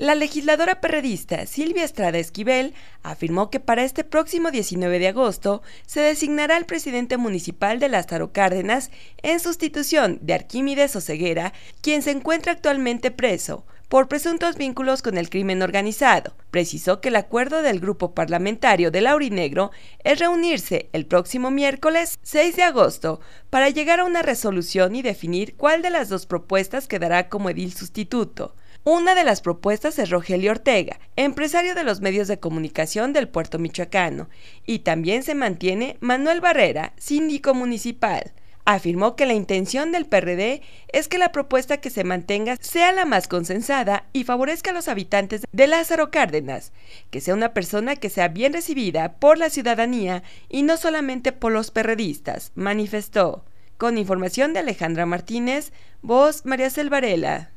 La legisladora perredista Silvia Estrada Esquivel afirmó que para este próximo 19 de agosto se designará al presidente municipal de Lázaro Cárdenas en sustitución de Arquímedes Oceguera, quien se encuentra actualmente preso por presuntos vínculos con el crimen organizado. Precisó que el acuerdo del grupo parlamentario de Laurinegro es reunirse el próximo miércoles 6 de agosto para llegar a una resolución y definir cuál de las dos propuestas quedará como edil sustituto. Una de las propuestas es Rogelio Ortega, empresario de los medios de comunicación del puerto michoacano, y también se mantiene Manuel Barrera, síndico municipal. Afirmó que la intención del PRD es que la propuesta que se mantenga sea la más consensada y favorezca a los habitantes de Lázaro Cárdenas, que sea una persona que sea bien recibida por la ciudadanía y no solamente por los perredistas, manifestó. Con información de Alejandra Martínez, voz María Selvarela.